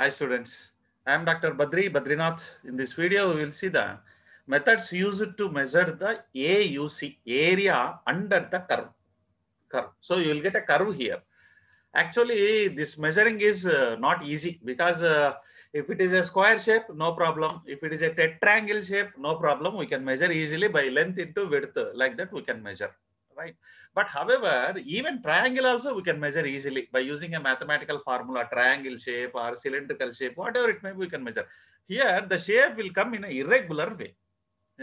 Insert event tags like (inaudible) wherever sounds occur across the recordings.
Hi students, I am Dr. Badri Badrinath. In this video, we will see the methods used to measure the AUC area under the curve. curve. So you will get a curve here. Actually, this measuring is uh, not easy because uh, if it is a square shape, no problem. If it is a triangle shape, no problem. We can measure easily by length into width like that we can measure right? But however, even triangle also we can measure easily by using a mathematical formula, triangle shape or cylindrical shape, whatever it may be, we can measure. Here, the shape will come in an irregular way.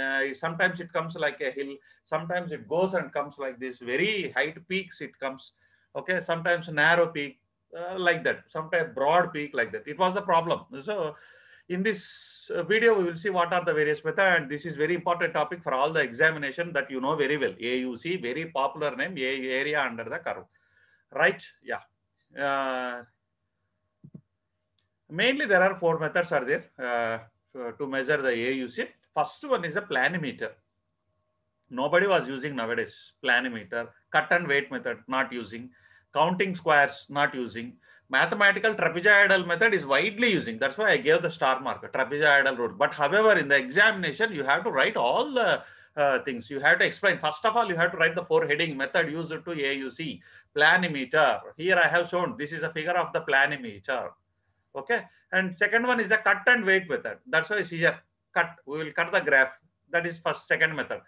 Uh, sometimes it comes like a hill, sometimes it goes and comes like this, very height peaks it comes, okay, sometimes narrow peak, uh, like that, sometimes broad peak like that. It was the problem. So in this uh, video, we will see what are the various methods, And this is very important topic for all the examination that you know very well. AUC, very popular name, A area under the curve. Right? Yeah. Uh, mainly there are four methods are there uh, to measure the AUC. First one is a planimeter. Nobody was using nowadays. Planimeter, cut and weight method, not using. Counting squares, not using mathematical trapezoidal method is widely using. That's why I gave the star mark, trapezoidal rule. But however, in the examination, you have to write all the uh, things. You have to explain. First of all, you have to write the four heading method used to AUC, planimeter. Here I have shown this is a figure of the planimeter. Okay. And second one is the cut and weight method. That's why it's here, cut. We will cut the graph. That is first, second method.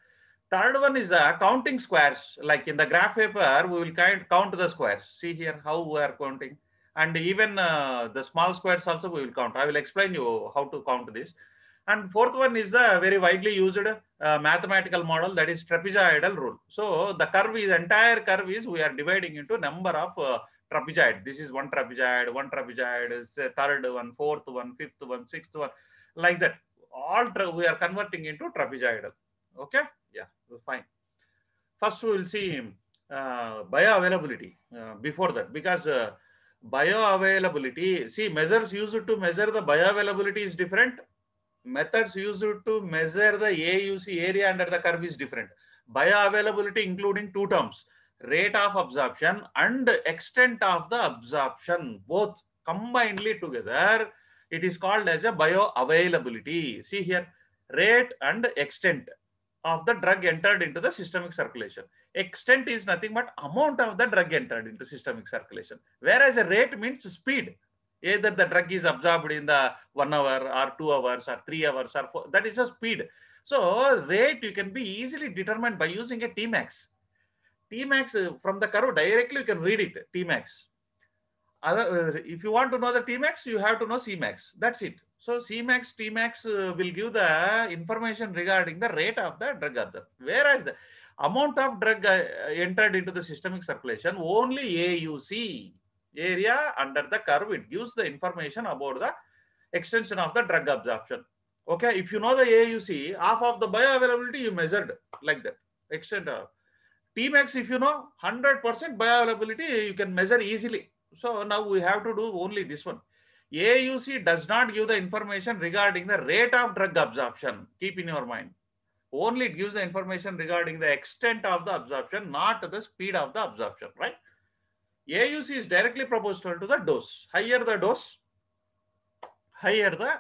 Third one is the counting squares. Like in the graph paper, we will count the squares. See here how we are counting and even uh, the small squares also we will count. I will explain you how to count this. And fourth one is a very widely used uh, mathematical model that is trapezoidal rule. So the curve is entire curve is we are dividing into number of uh, trapezoid. This is one trapezoid, one trapezoid, third one, fourth one, fifth one, sixth one, like that. All we are converting into trapezoidal. Okay, yeah, fine. First we will see uh, bioavailability uh, before that because uh, bioavailability see measures used to measure the bioavailability is different methods used to measure the auc area under the curve is different bioavailability including two terms rate of absorption and extent of the absorption both combinedly together it is called as a bioavailability see here rate and extent of the drug entered into the systemic circulation. Extent is nothing but amount of the drug entered into systemic circulation. Whereas a rate means speed. Either the drug is absorbed in the one hour or two hours or three hours or four. That is a speed. So rate you can be easily determined by using a Tmax. Tmax uh, from the curve directly you can read it. Tmax other, uh, if you want to know the Tmax, you have to know Cmax. That's it. So Cmax, Tmax uh, will give the information regarding the rate of the drug Whereas the amount of drug uh, entered into the systemic circulation, only AUC area under the curve, it gives the information about the extension of the drug absorption. Okay, if you know the AUC, half of the bioavailability you measured like that, extent of. Tmax, if you know, 100% bioavailability you can measure easily. So now we have to do only this one. AUC does not give the information regarding the rate of drug absorption. Keep in your mind. Only it gives the information regarding the extent of the absorption, not the speed of the absorption, right? AUC is directly proportional to the dose. Higher the dose, higher the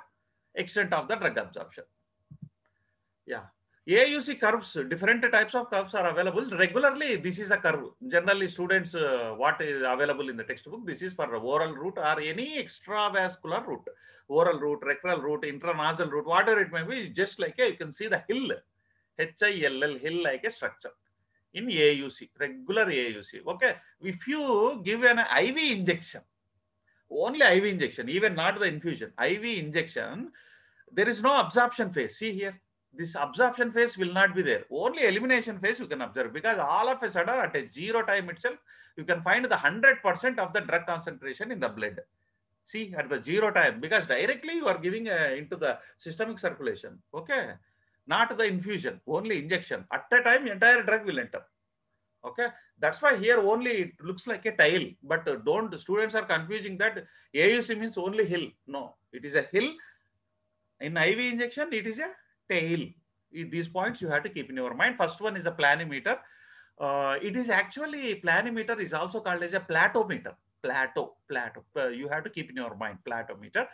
extent of the drug absorption. Yeah. AUC curves, different types of curves are available. Regularly, this is a curve. Generally, students, uh, what is available in the textbook, this is for oral route or any extravascular route. Oral route, rectal route, intranasal route, whatever it may be, just like a, you can see the hill, H-I-L-L, hill like a structure in AUC, regular AUC. Okay, if you give an IV injection, only IV injection, even not the infusion, IV injection, there is no absorption phase. See here this absorption phase will not be there. Only elimination phase you can observe because all of a sudden at a zero time itself, you can find the 100% of the drug concentration in the blood. See at the zero time because directly you are giving uh, into the systemic circulation. Okay. Not the infusion, only injection. At a time, entire drug will enter. Okay. That's why here only it looks like a tile. But uh, don't, students are confusing that AUC means only hill. No, it is a hill. In IV injection, it is a tail. These points you have to keep in your mind. First one is a planimeter. Uh, it is actually planimeter is also called as a platometer. Plateau, plateau. Uh, you have to keep in your mind platometer.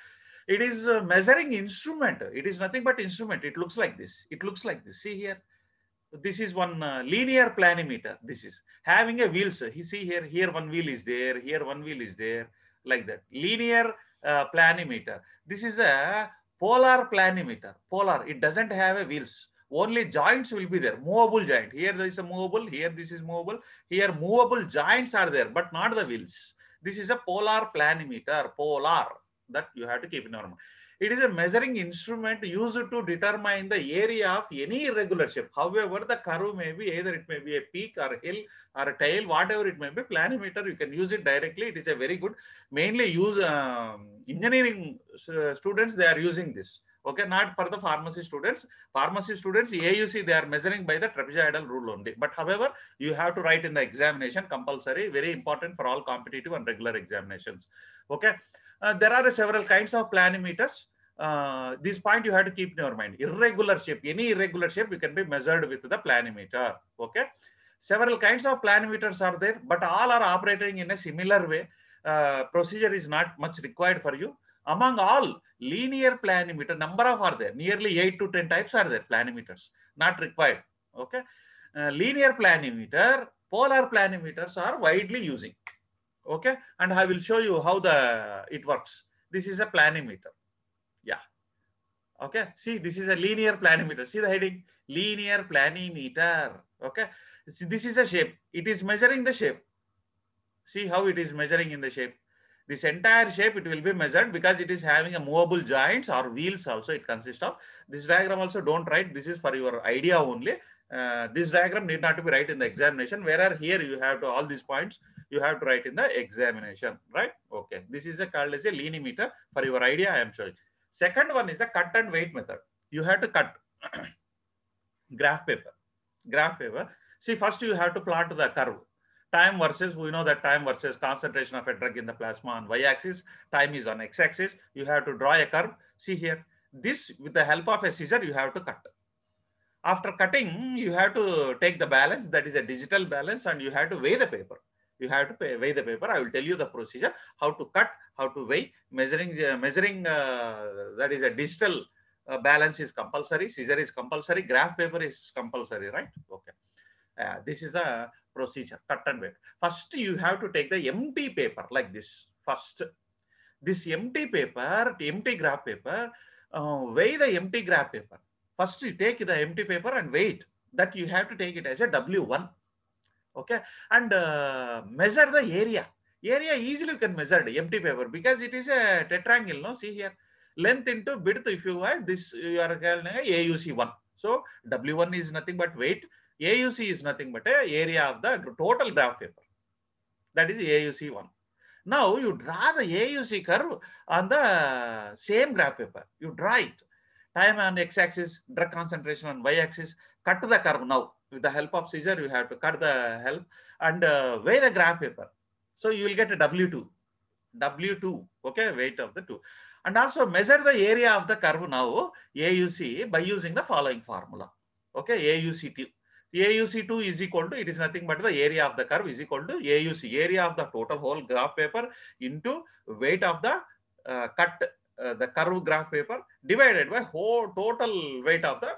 It is a measuring instrument. It is nothing but instrument. It looks like this. It looks like this. See here. This is one uh, linear planimeter. This is having a wheels. You see here. Here one wheel is there. Here one wheel is there. Like that. Linear uh, planimeter. This is a polar planimeter, polar, it doesn't have a wheels. Only joints will be there, movable joint. Here there is a movable, here this is movable, here movable joints are there, but not the wheels. This is a polar planimeter, polar, that you have to keep in your mind. It is a measuring instrument used to determine the area of any irregular shape. However, the curve may be either it may be a peak or hill or a tail, whatever it may be, planimeter, you can use it directly. It is a very good, mainly use um, engineering uh, students, they are using this. Okay, not for the pharmacy students. Pharmacy students, AUC, they are measuring by the trapezoidal rule only. But however, you have to write in the examination compulsory, very important for all competitive and regular examinations. Okay, uh, there are several kinds of planimeters uh, this point you have to keep in your mind. Irregular shape, any irregular shape you can be measured with the planimeter. Okay. Several kinds of planimeters are there, but all are operating in a similar way. Uh, procedure is not much required for you. Among all, linear planimeter, number of are there. Nearly 8 to 10 types are there, planimeters. Not required. Okay. Uh, linear planimeter, polar planimeters are widely using. Okay. And I will show you how the it works. This is a planimeter yeah. Okay. See, this is a linear planimeter. See the heading, linear planimeter. Okay. See, this is a shape. It is measuring the shape. See how it is measuring in the shape. This entire shape, it will be measured because it is having a movable joints or wheels also. It consists of this diagram also don't write. This is for your idea only. Uh, this diagram need not to be right in the examination. Whereas here you have to all these points you have to write in the examination, right? Okay. This is a called as a linear meter. For your idea, I am showing. Second one is the cut and wait method. You have to cut (clears throat) graph paper. Graph paper. See, first you have to plot the curve. Time versus, we know that time versus concentration of a drug in the plasma on y-axis. Time is on x-axis. You have to draw a curve. See here. This, with the help of a scissor, you have to cut. After cutting, you have to take the balance, that is a digital balance, and you have to weigh the paper you have to pay, weigh the paper. I will tell you the procedure, how to cut, how to weigh, measuring, uh, measuring uh, that is a digital uh, balance is compulsory, scissor is compulsory, graph paper is compulsory, right? Okay. Uh, this is the procedure, cut and weigh. First, you have to take the empty paper like this. First, this empty paper, empty graph paper, uh, weigh the empty graph paper. First, you take the empty paper and weigh it. That you have to take it as a W1 okay and uh, measure the area area easily you can measure the empty paper because it is a tetraangle no see here length into width if you have this you are calling auc1 so w1 is nothing but weight auc is nothing but a area of the total graph paper that is auc1 now you draw the auc curve on the same graph paper you draw it time on x axis drug concentration on y axis cut the curve now with the help of scissor, you have to cut the help and uh, weigh the graph paper. So you will get a W2, W2, okay, weight of the two. And also measure the area of the curve now, AUC, by using the following formula, okay, AUC2. AUC2 is equal to, it is nothing but the area of the curve is equal to AUC, area of the total whole graph paper into weight of the uh, cut, uh, the curve graph paper divided by whole total weight of the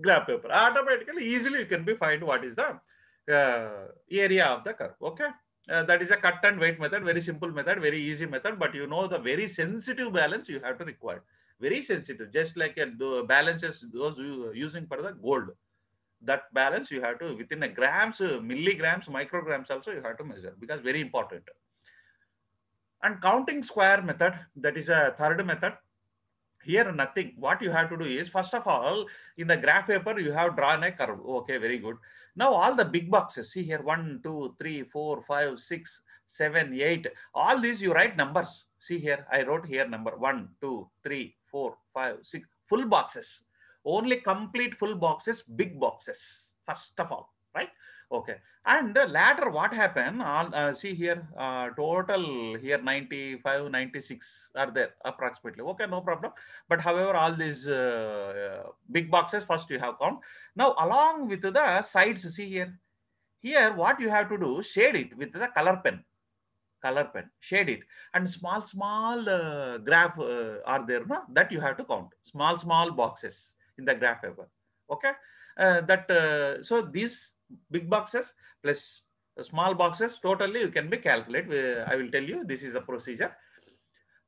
graph paper. Automatically, easily you can be find what is the uh, area of the curve. Okay. Uh, that is a cut and weight method, very simple method, very easy method, but you know the very sensitive balance you have to require. Very sensitive, just like a balances those you using for the gold. That balance you have to within a grams, milligrams, micrograms also you have to measure because very important. And counting square method, that is a third method here, nothing. What you have to do is, first of all, in the graph paper, you have drawn a curve. Okay, very good. Now, all the big boxes, see here, one, two, three, four, five, six, seven, eight. All these you write numbers. See here, I wrote here number one, two, three, four, five, six. Full boxes. Only complete full boxes, big boxes, first of all, right? Okay. And later what happened? All uh, see here, uh, total here 95, 96 are there approximately. Okay, no problem. But however, all these uh, uh big boxes first you have count. Now along with the sides, see here. Here, what you have to do, shade it with the color pen color pen shade it and small small uh, graph uh, are there no? that you have to count small small boxes in the graph paper okay uh, that uh, so this big boxes plus uh, small boxes totally you can be calculate i will tell you this is a procedure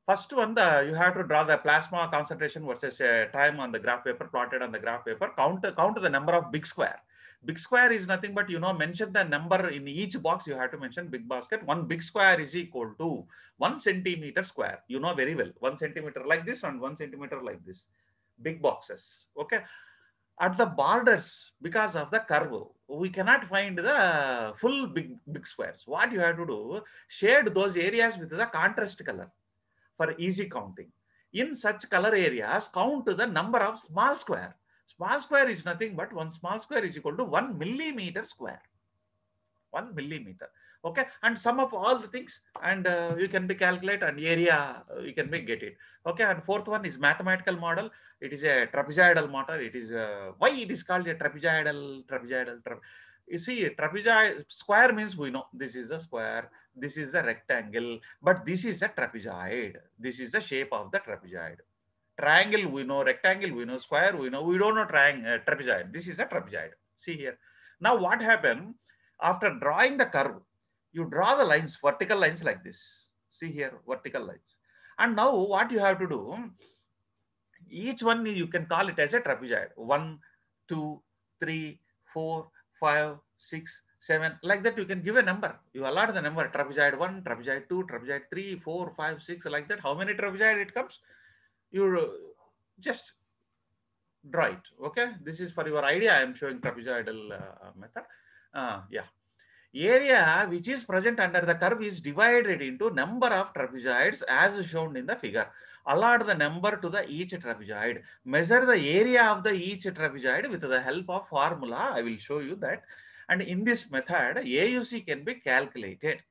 first one the you have to draw the plasma concentration versus uh, time on the graph paper plotted on the graph paper count count the number of big square big square is nothing but you know mention the number in each box you have to mention big basket one big square is equal to one centimeter square you know very well one centimeter like this and one centimeter like this big boxes okay at the borders because of the curve we cannot find the full big, big squares. What you have to do, shade those areas with the contrast color for easy counting. In such color areas, count the number of small square. Small square is nothing but one small square is equal to one millimeter square. One millimeter okay and sum up all the things and uh, you can be calculate and area uh, you can be get it okay and fourth one is mathematical model it is a trapezoidal model it is uh, why it is called a trapezoidal trapezoidal tra you see a trapezoid square means we know this is a square this is a rectangle but this is a trapezoid this is the shape of the trapezoid triangle we know rectangle we know square we know we don't know triangle uh, trapezoid this is a trapezoid see here now what happened after drawing the curve you draw the lines, vertical lines like this. See here, vertical lines. And now what you have to do, each one you can call it as a trapezoid. One, two, three, four, five, six, seven. Like that you can give a number. You allot the number, trapezoid one, trapezoid two, trapezoid three, four, five, six, like that. How many trapezoid it comes? You uh, just draw it. Okay, this is for your idea. I am showing trapezoidal uh, method. Uh, yeah area which is present under the curve is divided into number of trapezoids as shown in the figure. Allot the number to the each trapezoid. Measure the area of the each trapezoid with the help of formula. I will show you that. And in this method, AUC can be calculated.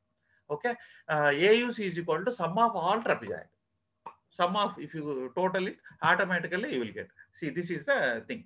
Okay. Uh, AUC is equal to sum of all trapezoid. Sum of, if you total it, automatically you will get. See, this is the thing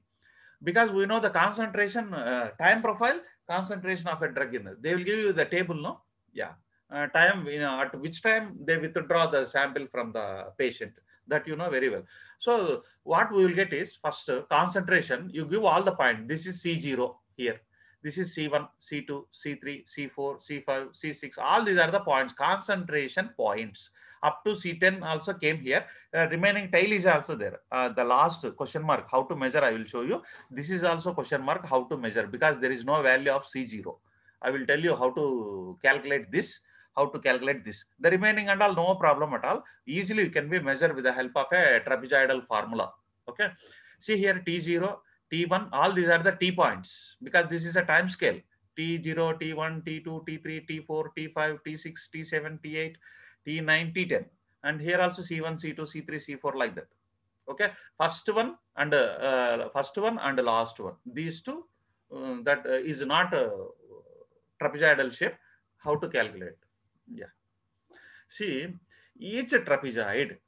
because we know the concentration uh, time profile concentration of a drug in it. They will give you the table, no? Yeah. Uh, time, you know, at which time they withdraw the sample from the patient. That you know very well. So what we will get is first uh, concentration. You give all the point. This is C0 here. This is C1, C2, C3, C4, C5, C6. All these are the points, concentration points up to C10 also came here. Uh, remaining tile is also there. Uh, the last question mark, how to measure, I will show you. This is also question mark, how to measure, because there is no value of C0. I will tell you how to calculate this, how to calculate this. The remaining and all, no problem at all. Easily you can be measured with the help of a trapezoidal formula. Okay. See here, T0, T1, all these are the T points, because this is a time scale. T0, T1, T2, T3, T4, T5, T6, T7, T8, T9, T10. And here also C1, C2, C3, C4 like that. Okay. First one and uh, first one and last one. These two uh, that uh, is not a trapezoidal shape. How to calculate? Yeah. See, each trapezoid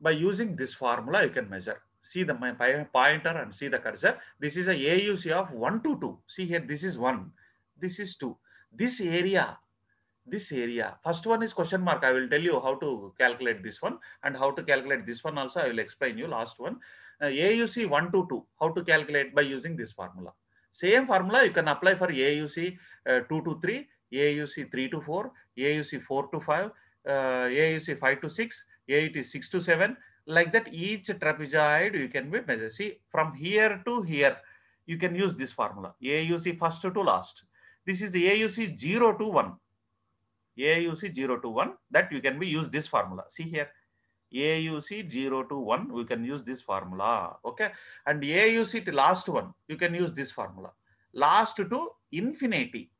by using this formula, you can measure see the my pointer and see the cursor. This is a AUC of 1 to 2. See here, this is 1. This is 2. This area this area. First one is question mark. I will tell you how to calculate this one and how to calculate this one also. I will explain you last one. Uh, AUC 122, how to calculate by using this formula. Same formula you can apply for AUC uh, 2 to 3, AUC 3 to 4, AUC 4 to 5, uh, AUC 5 to 6, AUT 6 to 7. Like that each trapezoid you can be measure. See from here to here you can use this formula AUC first to last. This is AUC 0 to 1 AUC 0 to 1 that you can be use this formula. See here AUC 0 to 1 we can use this formula. Okay. And AUC to last one you can use this formula. Last to infinity.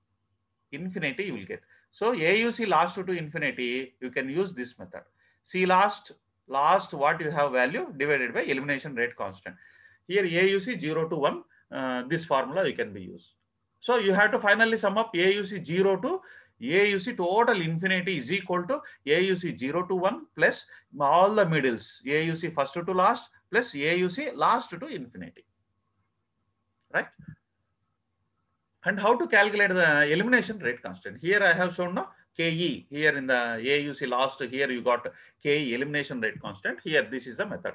Infinity you will get. So AUC last to infinity you can use this method. See last last what you have value divided by elimination rate constant. Here AUC 0 to 1 uh, this formula you can be used. So you have to finally sum up AUC 0 to AUC total infinity is equal to AUC 0 to 1 plus all the middles, AUC first to last plus AUC last to infinity, right? And how to calculate the elimination rate constant? Here I have shown now KE here in the AUC last here you got KE elimination rate constant here this is the method.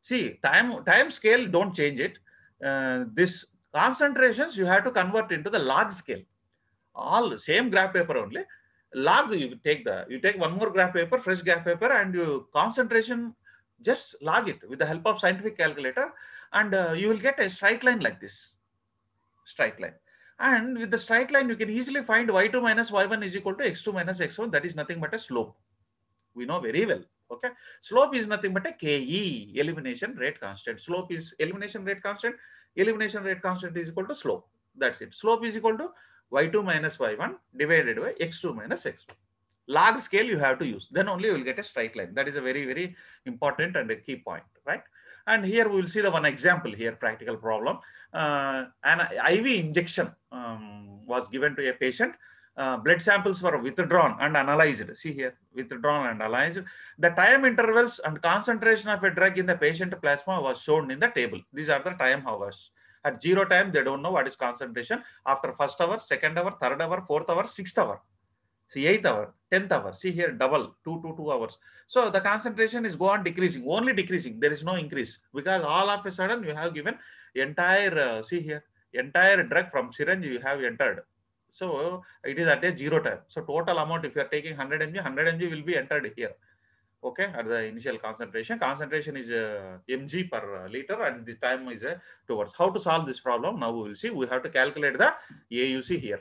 See time time scale don't change it. Uh, this concentrations you have to convert into the log scale all same graph paper only log you take the you take one more graph paper fresh graph paper and you concentration just log it with the help of scientific calculator and uh, you will get a straight line like this straight line and with the straight line you can easily find y2 minus y1 is equal to x2 minus x1 that is nothing but a slope we know very well okay slope is nothing but a ke elimination rate constant slope is elimination rate constant elimination rate constant is equal to slope that's it slope is equal to y2 minus y1 divided by x2 minus x1. Log scale you have to use. Then only you will get a straight line. That is a very, very important and a key point, right? And here we will see the one example here, practical problem. Uh, an IV injection um, was given to a patient. Uh, blood samples were withdrawn and analyzed. See here, withdrawn and analyzed. The time intervals and concentration of a drug in the patient plasma was shown in the table. These are the time hours. At zero time, they don't know what is concentration. After first hour, second hour, third hour, fourth hour, sixth hour. See, eighth hour, tenth hour. See here, double, two to two hours. So the concentration is go on decreasing, only decreasing. There is no increase because all of a sudden you have given entire, uh, see here, entire drug from syringe you have entered. So it is at a zero time. So total amount, if you are taking 100 mg, 100 mg will be entered here okay at the initial concentration concentration is uh, mg per liter and the time is uh, towards how to solve this problem now we will see we have to calculate the auc here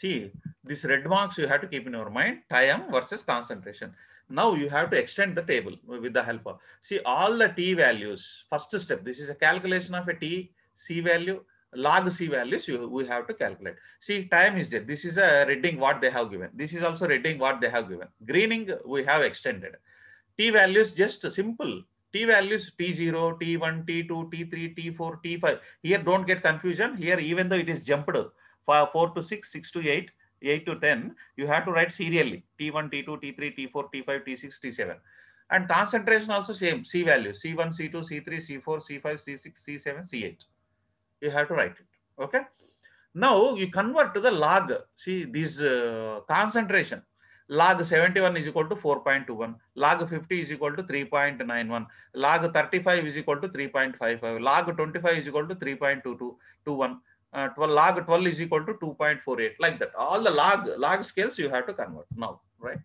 see this red marks you have to keep in your mind time versus concentration now you have to extend the table with the help of. see all the t values first step this is a calculation of a t c value log C values you, we have to calculate. See, time is there. This is a reading what they have given. This is also reading what they have given. Greening we have extended. T values just simple. T values T0, T1, T2, T3, T4, T5. Here don't get confusion. Here even though it is jumped for 4 to 6, 6 to 8, 8 to 10, you have to write serially T1, T2, T3, T4, T5, T6, T7 and concentration also same c value c1 c2 c3 c4 c5 c6 c7 c8 you have to write it. Okay. Now you convert to the log. See this uh, concentration. Log 71 is equal to 4.21. Log 50 is equal to 3.91. Log 35 is equal to 3.55. Log 25 is equal to 3.2221. Uh, 12, log 12 is equal to 2.48 like that all the log log scales you have to convert now right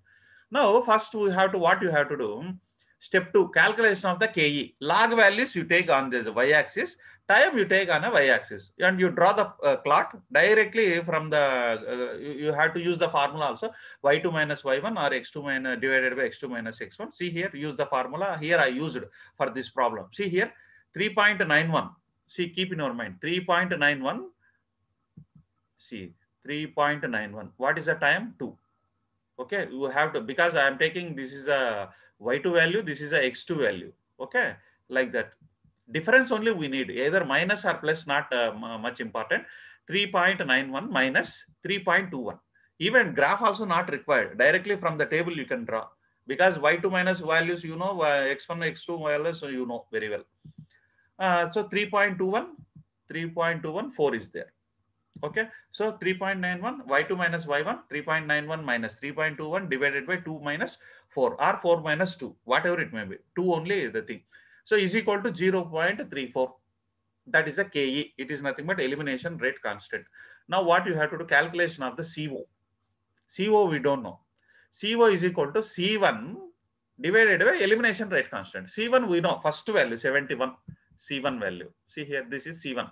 now first we have to what you have to do step 2 calculation of the ke log values you take on this y axis time you take on a y-axis and you draw the uh, plot directly from the uh, you, you, have to use the formula also y2 minus y1 or x2 minus uh, divided by x2 minus x1 see here use the formula here i used for this problem see here 3.91 see keep in your mind 3.91 see 3.91 what is the time 2 okay you have to because i am taking this is a y2 value this is a x2 value okay like that difference only we need either minus or plus not uh, much important 3.91 minus 3.21 even graph also not required directly from the table you can draw because y2 minus values you know x1 uh, x2 values so you know very well uh, so 3.21 3.21 4 is there okay so 3.91 y2 minus y1 3.91 minus 3.21 divided by 2 minus 4 or 4 minus 2 whatever it may be 2 only is the thing so is equal to 0.34. That is the KE. It is nothing but elimination rate constant. Now what you have to do calculation of the CO. CO we don't know. CO is equal to C1 divided by elimination rate constant. C1 we know first value 71 C1 value. See here this is C1.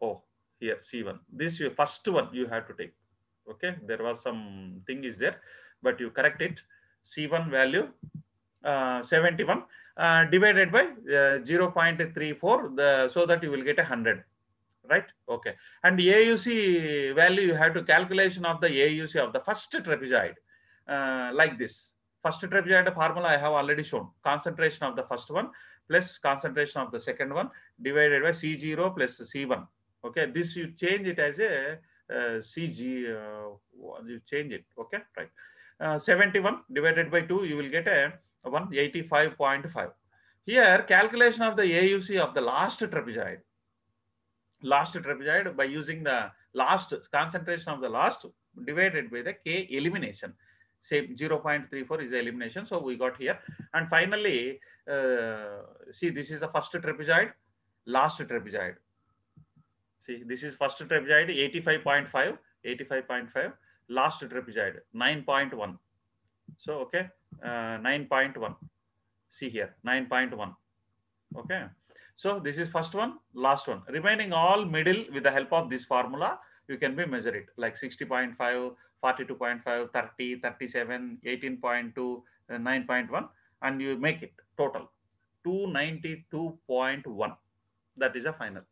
Oh here C1. This first one you have to take. Okay there was some thing is there but you correct it. C1 value uh, 71 uh, divided by uh, 0.34 the, so that you will get a 100 right okay and auc value you have to calculation of the auc of the first trapezoid like this first trapezoid formula I have already shown. Concentration of the first one plus concentration of the second one divided by C0 plus C1. Okay, this you change it as a uh, CG, uh, you change it. Okay, right. Uh, 71 divided by 2, you will get a 185.5. Here, calculation of the AUC of the last trapezoid. Last trapezoid by using the last concentration of the last divided by the K elimination. Say 0.34 is the elimination. So we got here. And finally, uh, see, this is the first trapezoid, last trapezoid. See, this is first trapezoid 85.5, 85.5, last trapezoid 9.1. So, okay, uh, 9.1 see here 9.1 okay so this is first one last one remaining all middle with the help of this formula you can be measure it like 60.5 42.5 30 37 18.2 uh, 9.1 and you make it total 292.1 that is a final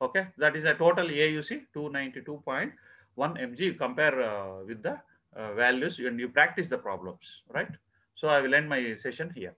okay that is a total auc 292.1 mg you compare uh, with the uh, values and you practice the problems, right? So I will end my session here.